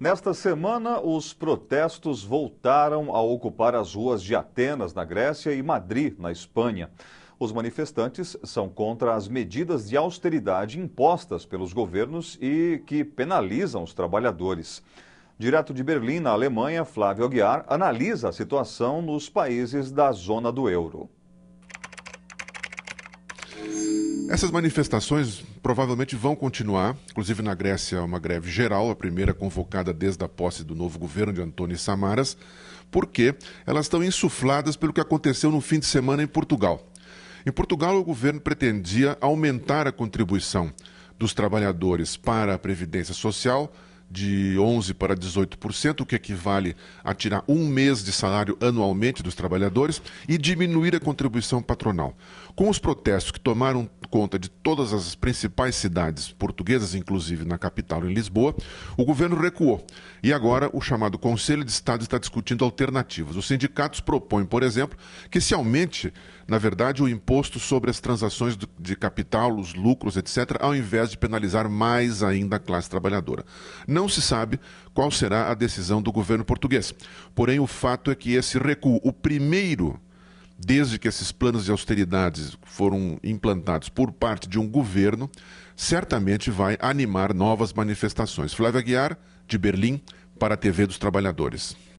Nesta semana, os protestos voltaram a ocupar as ruas de Atenas, na Grécia, e Madrid, na Espanha. Os manifestantes são contra as medidas de austeridade impostas pelos governos e que penalizam os trabalhadores. Direto de Berlim, na Alemanha, Flávio Aguiar analisa a situação nos países da zona do euro. Essas manifestações provavelmente vão continuar, inclusive na Grécia, uma greve geral, a primeira convocada desde a posse do novo governo de Antônio Samaras, porque elas estão insufladas pelo que aconteceu no fim de semana em Portugal. Em Portugal, o governo pretendia aumentar a contribuição dos trabalhadores para a Previdência Social de 11% para 18%, o que equivale a tirar um mês de salário anualmente dos trabalhadores e diminuir a contribuição patronal. Com os protestos que tomaram conta de todas as principais cidades portuguesas, inclusive na capital, em Lisboa, o governo recuou. E agora o chamado Conselho de Estado está discutindo alternativas. Os sindicatos propõem, por exemplo, que se aumente, na verdade, o imposto sobre as transações de capital, os lucros, etc., ao invés de penalizar mais ainda a classe trabalhadora. Não se sabe qual será a decisão do governo português. Porém, o fato é que esse recuo, o primeiro desde que esses planos de austeridades foram implantados por parte de um governo, certamente vai animar novas manifestações. Flávia Guiar, de Berlim, para a TV dos Trabalhadores.